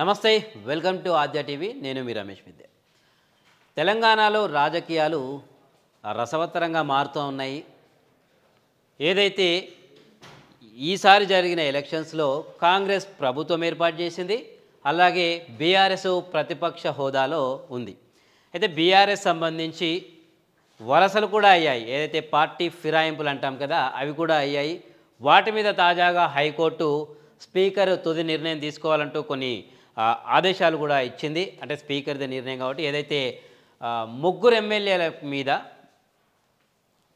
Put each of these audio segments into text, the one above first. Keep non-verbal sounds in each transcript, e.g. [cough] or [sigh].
నమస్తే welcome to Aadya TV నేను మీ రమేష్ విద్య తెలంగాణలో రాజకీయాలు రసవత్తరంగా మారుతూ ఉన్నాయి ఏదైతే ఈసారి జరిగిన ఎలక్షన్స్లో కాంగ్రెస్ ప్రభుత్వం ఏర్పాటు చేసింది అలాగే బీఆర్ఎస్ ప్రతిపక్ష హోదాలో ఉంది అయితే బీఆర్ఎస్ సంబంధించి వలసలు కూడా అయ్యాయి ఏదైతే పార్టీ ఫిరాయింపులు అంటాం కదా అవి కూడా అయ్యాయి వాటి మీద తాజాగా హైకోర్టు స్పీకర్ తుది నిర్ణయం తీసుకోవాలంటూ కొన్ని ఆదేశాలు కూడా ఇచ్చింది అంటే స్పీకర్ది నిర్ణయం కాబట్టి ఏదైతే ముగ్గురు ఎమ్మెల్యేల మీద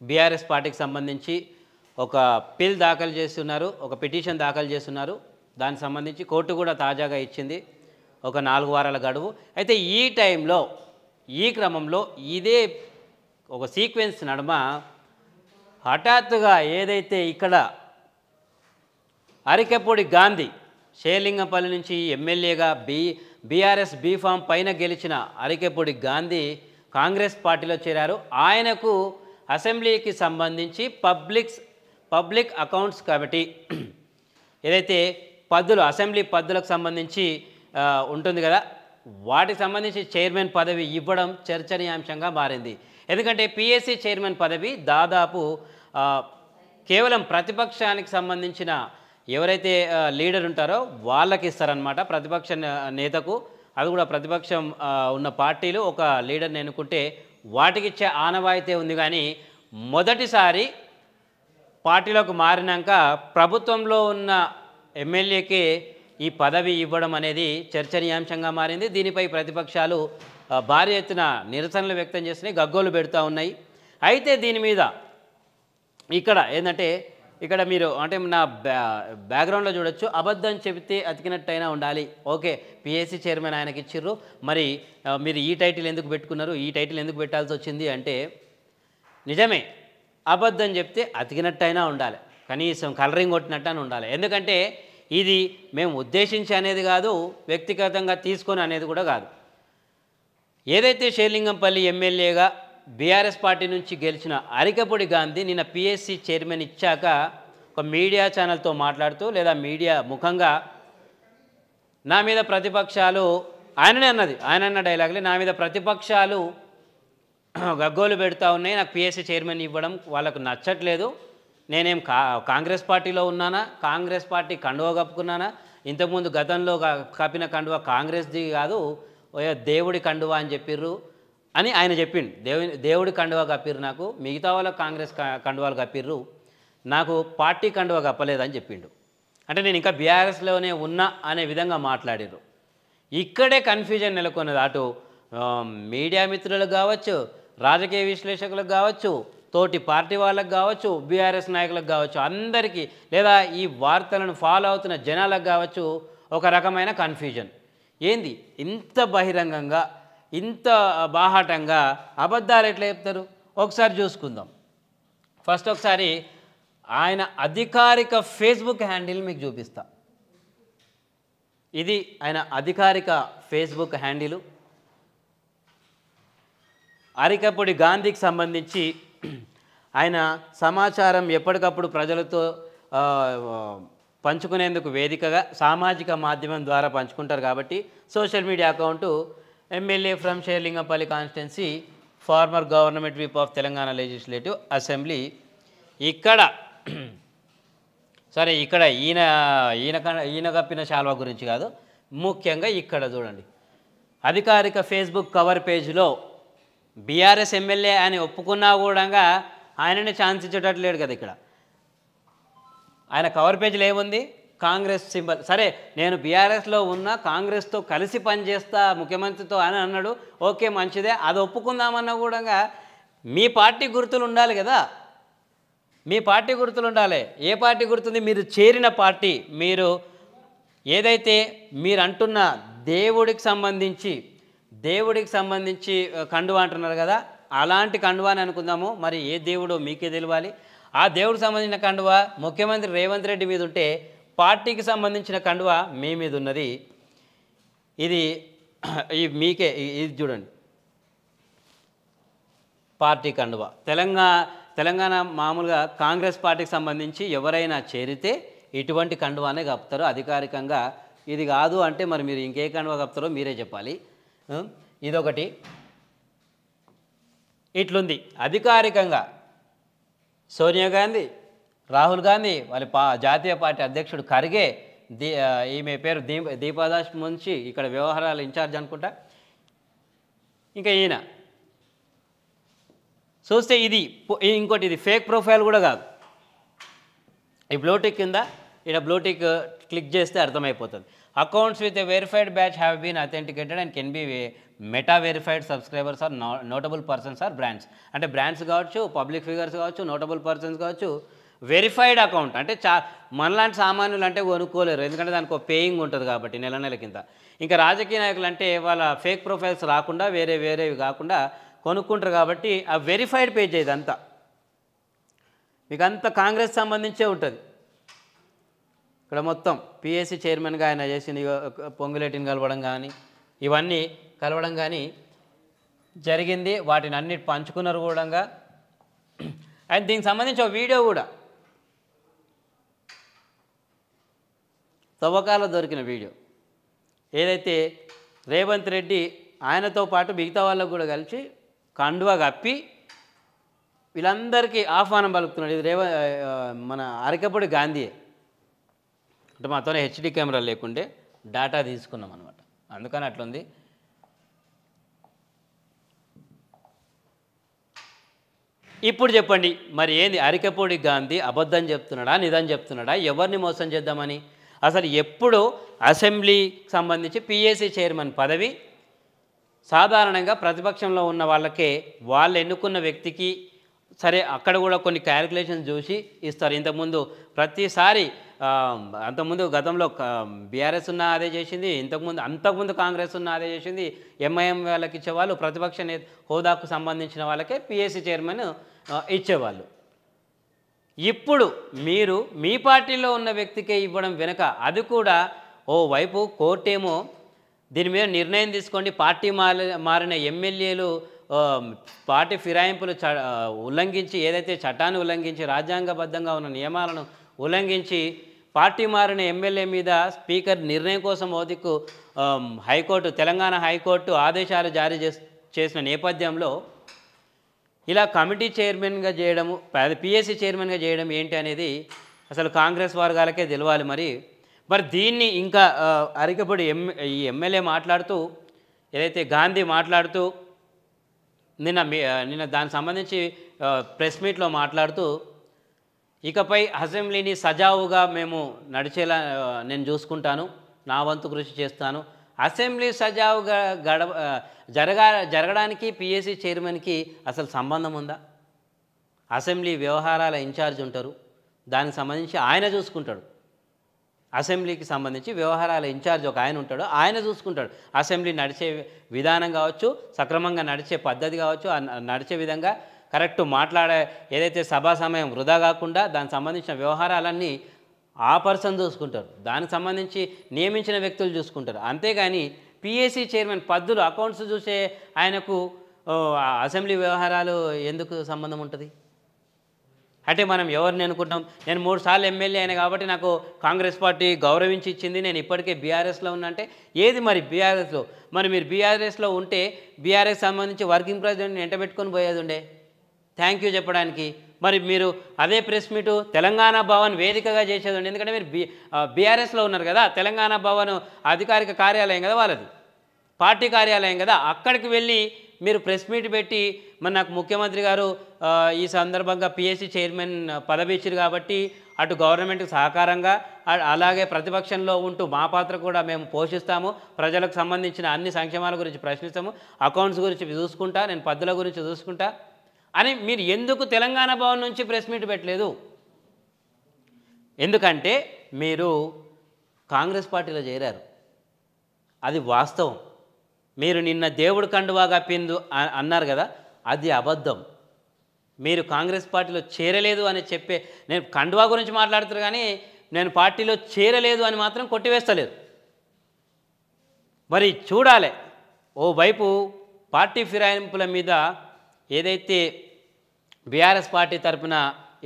బీఆర్ఎస్ పార్టీకి సంబంధించి ఒక పిల్ దాఖలు చేస్తున్నారు ఒక పిటిషన్ దాఖలు చేస్తున్నారు దానికి సంబంధించి కోర్టు కూడా తాజాగా ఇచ్చింది ఒక నాలుగు వారాల గడువు అయితే ఈ టైంలో ఈ క్రమంలో ఇదే ఒక సీక్వెన్స్ నడుమ హఠాత్తుగా ఏదైతే ఇక్కడ అరికెపూడి గాంధీ షేలింగంపల్లి నుంచి ఎమ్మెల్యేగా బి బీఆర్ఎస్ బీఫామ్ పైన గెలిచిన అరికెపూడి గాంధీ కాంగ్రెస్ పార్టీలో చేరారు ఆయనకు అసెంబ్లీకి సంబంధించి పబ్లిక్స్ పబ్లిక్ అకౌంట్స్ కమిటీ ఏదైతే పద్దులు అసెంబ్లీ పద్దులకు సంబంధించి ఉంటుంది కదా వాటికి సంబంధించి చైర్మన్ పదవి ఇవ్వడం చర్చనీయాంశంగా మారింది ఎందుకంటే పిఎస్సి చైర్మన్ పదవి దాదాపు కేవలం ప్రతిపక్షానికి సంబంధించిన ఎవరైతే లీడర్ ఉంటారో వాళ్ళకి ఇస్తారనమాట ప్రతిపక్ష నేతకు అవి కూడా ప్రతిపక్షం ఉన్న పార్టీలు ఒక లీడర్ని ఎన్నుకుంటే ఇచ్చే ఆనవాయితీ ఉంది కానీ మొదటిసారి పార్టీలోకి మారినాక ప్రభుత్వంలో ఉన్న ఎమ్మెల్యేకి ఈ పదవి ఇవ్వడం అనేది చర్చనీయాంశంగా మారింది దీనిపై ప్రతిపక్షాలు భారీ ఎత్తున నిరసనలు వ్యక్తం చేస్తున్నాయి గగ్గోలు పెడుతూ ఉన్నాయి అయితే దీని మీద ఇక్కడ ఏంటంటే ఇక్కడ మీరు అంటే నా బ్యాక్గ్రౌండ్లో చూడొచ్చు అబద్ధం చెబితే అతికినట్టయినా ఉండాలి ఓకే పిఎస్సి చైర్మన్ ఆయనకి ఇచ్చిర్రు మరి మీరు ఈ టైటిల్ ఎందుకు పెట్టుకున్నారు ఈ టైటిల్ ఎందుకు పెట్టాల్సి వచ్చింది అంటే నిజమే అబద్ధం చెప్తే అతికినట్టయినా ఉండాలి కనీసం కలరింగ్ కొట్టినట్టని ఉండాలి ఎందుకంటే ఇది మేము ఉద్దేశించి అనేది కాదు వ్యక్తిగతంగా తీసుకొని అనేది కూడా కాదు ఏదైతే షేర్లింగంపల్లి ఎమ్మెల్యేగా బీఆర్ఎస్ పార్టీ నుంచి గెలిచిన అరికపొడి గాంధీ నిన్న పిఎస్సి చైర్మన్ ఇచ్చాక ఒక మీడియా ఛానల్తో మాట్లాడుతూ లేదా మీడియా ముఖంగా నా మీద ప్రతిపక్షాలు ఆయననే అన్నది ఆయన అన్న డైలాగ్లే నా మీద ప్రతిపక్షాలు [clears throat] గగ్గోలు పెడతా ఉన్నాయి నాకు పిఎస్సి చైర్మన్ ఇవ్వడం వాళ్ళకు నచ్చట్లేదు నేనేం కా కాంగ్రెస్ పార్టీలో ఉన్నానా కాంగ్రెస్ పార్టీ కండువ కప్పుకున్నానా ఇంతకుముందు గతంలో కప్పిన కండువ కాంగ్రెస్ది కాదు దేవుడి కండువ అని చెప్పిర్రు అని ఆయన చెప్పిండు దేవుని దేవుడి కండువా కప్పిర్రు నాకు మిగతా వాళ్ళ కాంగ్రెస్ కండువాలు కప్పిర్రు నాకు పార్టీ కండువా కప్పలేదని చెప్పిండు అంటే నేను ఇంకా బీఆర్ఎస్లోనే ఉన్నా అనే విధంగా మాట్లాడిరు ఇక్కడే కన్ఫ్యూజన్ నెలకొన్నది అటు మీడియా మిత్రులకు కావచ్చు రాజకీయ విశ్లేషకులకు కావచ్చు తోటి పార్టీ వాళ్ళకు కావచ్చు బీఆర్ఎస్ నాయకులకు కావచ్చు అందరికీ లేదా ఈ వార్తలను ఫాలో అవుతున్న జనాలకు కావచ్చు ఒక రకమైన కన్ఫ్యూజన్ ఏంది ఇంత బహిరంగంగా ఇంత బాహాటంగా అబద్ధాలు ఎట్లా చెప్తారు ఒకసారి చూసుకుందాం ఫస్ట్ ఒకసారి ఆయన అధికారిక ఫేస్బుక్ హ్యాండిల్ మీకు చూపిస్తా ఇది ఆయన అధికారిక ఫేస్బుక్ హ్యాండిల్ అరికపొడి గాంధీకి సంబంధించి ఆయన సమాచారం ఎప్పటికప్పుడు ప్రజలతో పంచుకునేందుకు వేదికగా సామాజిక మాధ్యమం ద్వారా పంచుకుంటారు కాబట్టి social media account MLA from Serilingampally constituency former government whip of Telangana legislative assembly ఇక్కడ సరే [clears throat] ఇక్కడ ఈయన ఈయన ఈయన కప్పిన శాల్వా గురించి కాదు ముఖ్యంగా ఇక్కడ చూడండి అధికారిక ఫేస్బుక్ కవర్ పేజ్లో బీఆర్ఎస్ ఎమ్మెల్యే అని ఒప్పుకున్నా కూడా ఆయననే ఛాన్స్ ఇచ్చేటట్లేడు కదా ఇక్కడ ఆయన కవర్ పేజ్లో ఏముంది కాంగ్రెస్ సింబల్ సరే నేను బీఆర్ఎస్లో ఉన్నా కాంగ్రెస్తో కలిసి పనిచేస్తా ముఖ్యమంత్రితో అని అన్నాడు ఓకే మంచిదే అది ఒప్పుకుందామన్నా కూడా మీ పార్టీ గుర్తులు ఉండాలి కదా మీ పార్టీ గుర్తులు ఉండాలి ఏ పార్టీ గుర్తుంది మీరు చేరిన పార్టీ మీరు ఏదైతే మీరు అంటున్న దేవుడికి సంబంధించి దేవుడికి సంబంధించి కండువా అంటున్నారు కదా అలాంటి కండువా అని అనుకుందాము మరి ఏ దేవుడో మీకే తెలియాలి ఆ దేవుడికి సంబంధించిన కండువా ముఖ్యమంత్రి రేవంత్ రెడ్డి మీద ఉంటే పార్టీకి సంబంధించిన కండువ మీ మీద ఉన్నది ఇది మీకే ఇది చూడండి పార్టీ కండువ తెలంగాణ తెలంగాణ మామూలుగా కాంగ్రెస్ పార్టీకి సంబంధించి ఎవరైనా చేరితే ఇటువంటి కండువానే కప్పుతారు అధికారికంగా ఇది కాదు అంటే మరి మీరు ఇంకే కండువ కప్తారో మీరే చెప్పాలి ఇదొకటి ఇట్లుంది అధికారికంగా సోనియా గాంధీ రాహుల్ గాంధీ వాళ్ళ పా జాతీయ పార్టీ అధ్యక్షుడు ఖర్గే దీ ఈమె పేరు దీప దీపాదాస్ ముంచి ఇక్కడ వ్యవహారాలు ఇన్ఛార్జ్ అనుకుంటా ఇంకా ఈయన చూస్తే ఇది ఇంకోటి ఇది ఫేక్ ప్రొఫైల్ కూడా కాదు ఈ బ్లూటిక్ కింద ఈయన బ్లూటిక్ క్లిక్ చేస్తే అర్థమైపోతుంది accounts with verified badge have been authenticated and can be Meta verified subscribers are notable persons or brands అంటే బ్రాండ్స్ కావచ్చు పబ్లిక్ ఫిగర్స్ కావచ్చు నోటబుల్ పర్సన్స్ కావచ్చు వెరిఫైడ్ అకౌంట్ అంటే చా మనలాంటి సామాన్యులు అంటే కొనుక్కోలేరు ఎందుకంటే దానికి ఒక పేయింగ్ ఉంటుంది కాబట్టి నెల నెల కింద ఇంకా రాజకీయ నాయకులు అంటే వాళ్ళ ఫేక్ ప్రొఫైల్స్ రాకుండా వేరే వేరేవి కాకుండా కొనుక్కుంటారు కాబట్టి ఆ వెరిఫైడ్ పేజ్ ఇదంతా మీకు అంతా కాంగ్రెస్ సంబంధించే ఉంటుంది ఇక్కడ మొత్తం పిఎస్సి చైర్మన్గా ఆయన చేసిన పొంగులేటిని కలవడం కానీ ఇవన్నీ కలవడం కానీ జరిగింది వాటిని అన్నిటి పంచుకున్నారు కూడా అండ్ దీనికి సంబంధించి ఒక వీడియో కూడా తవ్వకాల దొరికిన వీడియో ఏదైతే రేవంత్ రెడ్డి ఆయనతో పాటు మిగతా వాళ్ళకు కూడా కలిసి కండువా కప్పి వీళ్ళందరికీ ఆహ్వానం పలుకుతున్నాడు ఇది రేవ మన అరకపొడి గాంధీయే అంటే మాతోనే హెచ్డి కెమెరా లేకుండే డాటా తీసుకున్నాం అనమాట అందుకని అట్లుంది ఇప్పుడు చెప్పండి మరి ఏంది అరికపూడి గాంధీ అబద్ధం చెప్తున్నాడా నిజం చెప్తున్నాడా ఎవరిని మోసం చేద్దామని అసలు ఎప్పుడు అసెంబ్లీకి సంబంధించి పిఏసీ చైర్మన్ పదవి సాధారణంగా ప్రతిపక్షంలో ఉన్న వాళ్ళకే వాళ్ళు ఎన్నుకున్న వ్యక్తికి సరే అక్కడ కూడా కొన్ని క్యాలిక్యులేషన్స్ చూసి ఇస్తారు ఇంతకుముందు ప్రతిసారి అంతకుముందు గతంలో బీఆర్ఎస్ ఉన్న అదే చేసింది ఇంతకుముందు అంతకుముందు కాంగ్రెస్ ఉన్న అదే చేసింది ఎంఐఎం వాళ్ళకి ఇచ్చేవాళ్ళు ప్రతిపక్ష హోదాకు సంబంధించిన వాళ్ళకే పిఎస్సి చైర్మన్ ఇచ్చేవాళ్ళు ఇప్పుడు మీరు మీ పార్టీలో ఉన్న వ్యక్తికే ఇవ్వడం వెనుక అది కూడా ఓ వైపు ఏమో దీని మీద నిర్ణయం తీసుకోండి పార్టీ మారిన ఎమ్మెల్యేలు పార్టీ ఫిరాయింపులు ఉల్లంఘించి ఏదైతే చట్టాన్ని ఉల్లంఘించి రాజ్యాంగబద్ధంగా ఉన్న నియమాలను ఉల్లంఘించి పార్టీ మారిన ఎమ్మెల్యే మీద స్పీకర్ నిర్ణయం కోసం ఓదికు హైకోర్టు తెలంగాణ హైకోర్టు ఆదేశాలు జారీ చేసిన నేపథ్యంలో ఇలా కమిటీ చైర్మన్గా చేయడము పిఎస్సి చైర్మన్గా చేయడం ఏంటి అనేది అసలు కాంగ్రెస్ వర్గాలకే తెలవాలి మరి మరి దీన్ని ఇంకా అరికపడి ఎం ఈ ఎమ్మెల్యే మాట్లాడుతూ ఏదైతే గాంధీ మాట్లాడుతూ నిన్న నిన్న దానికి సంబంధించి ప్రెస్ మీట్లో మాట్లాడుతూ ఇకపై అసెంబ్లీని సజావుగా మేము నడిచేలా నేను చూసుకుంటాను నా వంతు కృషి చేస్తాను అసెంబ్లీ సజావుగా గడవ జరగా జరగడానికి పిఎస్సీ చైర్మన్కి అసలు సంబంధం ఉందా అసెంబ్లీ వ్యవహారాల ఇన్ఛార్జ్ ఉంటారు దానికి సంబంధించి ఆయన చూసుకుంటాడు అసెంబ్లీకి సంబంధించి వ్యవహారాల ఇన్ఛార్జ్ ఒక ఆయన ఉంటాడు ఆయన చూసుకుంటాడు అసెంబ్లీ నడిచే విధానం కావచ్చు సక్రమంగా నడిచే పద్ధతి కావచ్చు నడిచే విధంగా కరెక్ట్ మాట్లాడే ఏదైతే సభా సమయం వృధా కాకుండా దానికి సంబంధించిన వ్యవహారాలన్నీ ఆ పర్సన్ చూసుకుంటారు దానికి సంబంధించి నియమించిన వ్యక్తులు చూసుకుంటారు అంతేగాని పిఏసీ చైర్మన్ పద్దులు అకౌంట్స్ చూసే ఆయనకు అసెంబ్లీ వ్యవహారాలు ఎందుకు సంబంధం ఉంటుంది అంటే మనం ఎవరిని అనుకుంటాం నేను మూడు సార్లు ఎమ్మెల్యే అయినా కాబట్టి నాకు కాంగ్రెస్ పార్టీ గౌరవించి ఇచ్చింది నేను ఇప్పటికే బీఆర్ఎస్లో ఉన్నా అంటే ఏది మరి బీఆర్ఎస్లో మరి మీరు బీఆర్ఎస్లో ఉంటే బీఆర్ఎస్ సంబంధించి వర్కింగ్ ప్రెసిడెంట్ని ఎంటబెట్టుకొని పోయేది ఉండే థ్యాంక్ యూ చెప్పడానికి మరి మీరు అదే ప్రెస్ మీటు తెలంగాణ భవన్ వేదికగా చేసేదండి ఎందుకంటే మీరు బి బీఆర్ఎస్లో ఉన్నారు కదా తెలంగాణ భవన్ అధికారిక కార్యాలయం కదా వాళ్ళది పార్టీ కార్యాలయం కదా అక్కడికి వెళ్ళి మీరు ప్రెస్ మీట్ పెట్టి మరి నాకు ముఖ్యమంత్రి గారు ఈ సందర్భంగా పిఎస్సి చైర్మన్ పదవి ఇచ్చారు కాబట్టి అటు గవర్నమెంట్కి సహకారంగా అలాగే ప్రతిపక్షంలో ఉంటూ మా పాత్ర కూడా మేము పోషిస్తాము ప్రజలకు సంబంధించిన అన్ని సంక్షేమాల గురించి ప్రశ్నిస్తాము అకౌంట్స్ గురించి చూసుకుంటా నేను పద్దుల గురించి చూసుకుంటా అని మీరు ఎందుకు తెలంగాణ భవన్ నుంచి ప్రెస్ మీట్ పెట్టలేదు ఎందుకంటే మీరు కాంగ్రెస్ పార్టీలో చేరారు అది వాస్తవం మీరు నిన్న దేవుడు కండువా కప్పిందు అన్నారు కదా అది అబద్ధం మీరు కాంగ్రెస్ పార్టీలో చేరలేదు అని చెప్పే నేను కండువా గురించి మాట్లాడుతున్నారు కానీ నేను పార్టీలో చేరలేదు అని మాత్రం కొట్టివేస్తలేదు మరి చూడాలి ఓవైపు పార్టీ ఫిరాయింపుల మీద ఏదైతే బీఆర్ఎస్ పార్టీ తరపున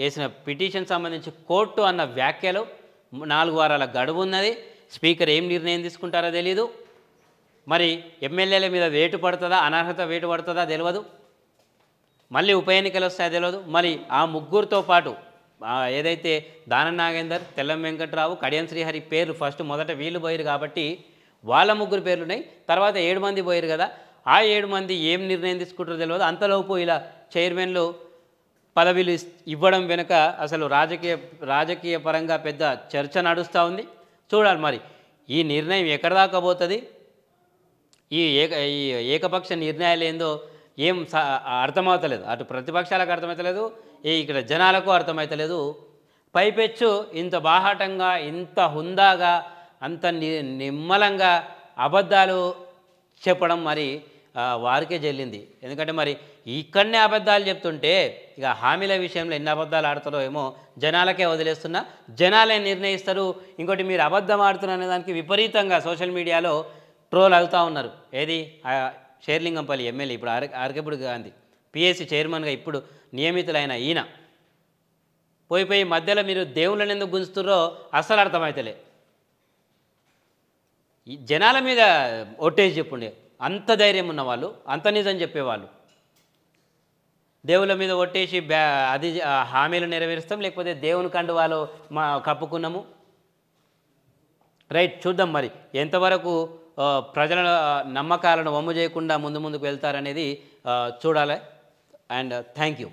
వేసిన పిటిషన్ సంబంధించి కోర్టు అన్న వ్యాఖ్యలు నాలుగు వారాల గడువు ఉన్నది స్పీకర్ ఏం నిర్ణయం తీసుకుంటారో తెలియదు మరి ఎమ్మెల్యేల మీద వేటు పడుతుందా అనర్హత వేటు పడుతుందా తెలియదు మళ్ళీ ఉప ఎన్నికలు వస్తాయో తెలియదు మరి ఆ ముగ్గురితో పాటు ఏదైతే దాన నాగేందర్ తెల్లం వెంకట్రావు కడియం శ్రీహరి పేర్లు ఫస్ట్ మొదట వీళ్ళు పోయారు కాబట్టి వాళ్ళ ముగ్గురు పేర్లు ఉన్నాయి తర్వాత ఏడు మంది పోయారు కదా ఆ ఏడు మంది ఏం నిర్ణయం తీసుకుంటారో తెలియదు అంతలోపు ఇలా చైర్మన్లు పదవిలు ఇవ్వడం వెనుక అసలు రాజకీయ రాజకీయ పరంగా పెద్ద చర్చ నడుస్తూ ఉంది చూడాలి మరి ఈ నిర్ణయం ఎక్కడ దాకా పోతుంది ఈ ఏక ఈ ఏకపక్ష నిర్ణయాలు ఏందో ఏం అర్థమవుతలేదు అటు ప్రతిపక్షాలకు అర్థమవుతలేదు ఇక్కడ జనాలకు అర్థమవుతలేదు పైపెచ్చు ఇంత బాహాటంగా ఇంత హుందాగా అంత నిమ్మలంగా అబద్ధాలు చెప్పడం మరి వారికే చెల్లింది ఎందుకంటే మరి ఇక్కడనే అబద్ధాలు చెప్తుంటే ఇక హామీల విషయంలో ఎన్ని అబద్ధాలు ఆడతారో ఏమో జనాలకే వదిలేస్తున్నా జనాలే నిర్ణయిస్తారు ఇంకోటి మీరు అబద్ధం ఆడుతున్న దానికి విపరీతంగా సోషల్ మీడియాలో ట్రోల్ అవుతూ ఉన్నారు ఏది షేర్లింగంపల్లి ఎమ్మెల్యే ఇప్పుడు ఆర్ ఆర్కెప్పుడు గాంధీ పిఎస్సి చైర్మన్గా ఇప్పుడు నియమితులైన ఈయన పోయి పోయి మధ్యలో మీరు దేవుళ్ళని ఎందుకు గుంజుతుర్రో అస్సలు అర్థమవుతలే జనాల మీద ఒట్టేసి చెప్పుండే అంత ధైర్యం ఉన్నవాళ్ళు అంత నిజం చెప్పేవాళ్ళు దేవుళ్ళ మీద కొట్టేసి బ్యా అది హామీలు నెరవేరుస్తాం లేకపోతే దేవుని కండు వాళ్ళు మా కప్పుకున్నాము రైట్ చూద్దాం మరి ఎంతవరకు ప్రజల నమ్మకాలను వమ్ము చేయకుండా ముందు ముందుకు వెళ్తారనేది చూడాలి అండ్ థ్యాంక్ యూ